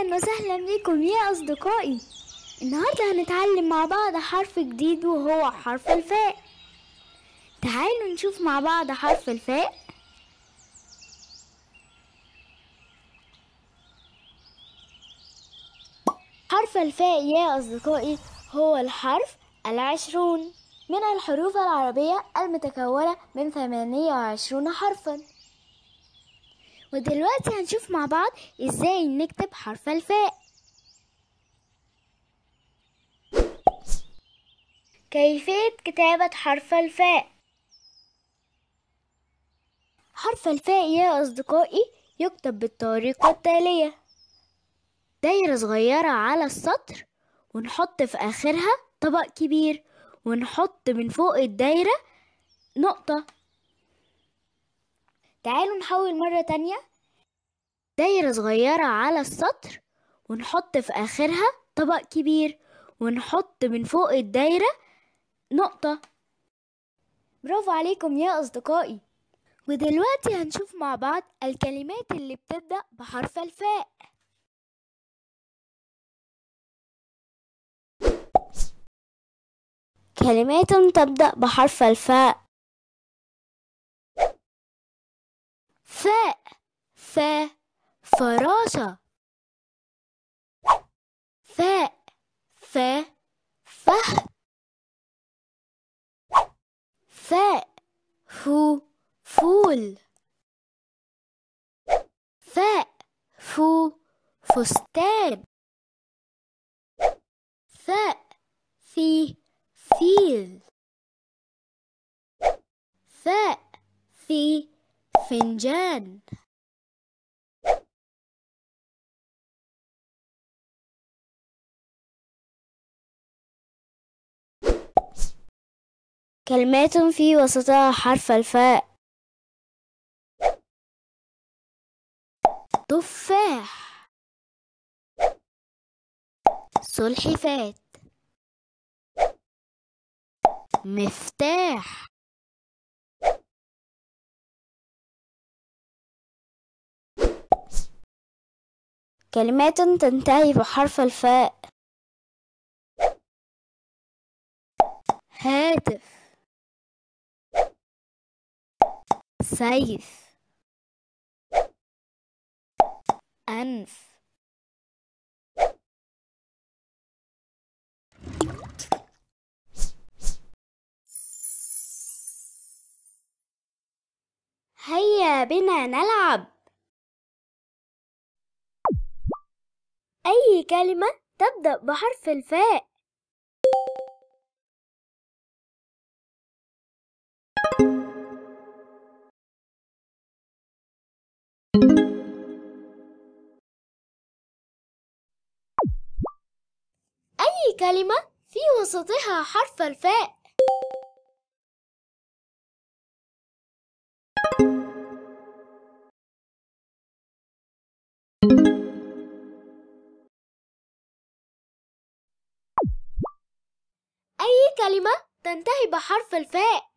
أهلا وسهلا بكم يا أصدقائي النهاردة هنتعلم مع بعض حرف جديد وهو حرف الفاء تعالوا نشوف مع بعض حرف الفاء حرف الفاء يا أصدقائي هو الحرف العشرون من الحروف العربية المتكونة من 28 حرفاً ودلوقتي هنشوف مع بعض ازاي نكتب حرف الفاء كيفية كتابة حرف الفاء حرف الفاء يا أصدقائي يكتب بالطريقة التالية دايرة صغيرة على السطر ونحط في آخرها طبق كبير ونحط من فوق الدايرة نقطة تعالوا نحول مرة تانية دايرة صغيرة على السطر ونحط في آخرها طبق كبير ونحط من فوق الدايرة نقطة برافو عليكم يا أصدقائي ودلوقتي هنشوف مع بعض الكلمات اللي بتبدأ بحرف الفاء كلمات تبدأ بحرف الفاء ثاء ثاء فراشة ثاء ثاء فهد ثاء فو فول ثاء فو فستان ثاء في فيل ثاء في فنجان كلمات في وسطها حرف الفاء تفاح سلحفات مفتاح كلمات تنتهي بحرف الفاء هاتف سيف أنف هيا بنا نلعب أي كلمة تبدأ بحرف الفاء أي كلمة في وسطها حرف الفاء كلمة تنتهي بحرف الفاء.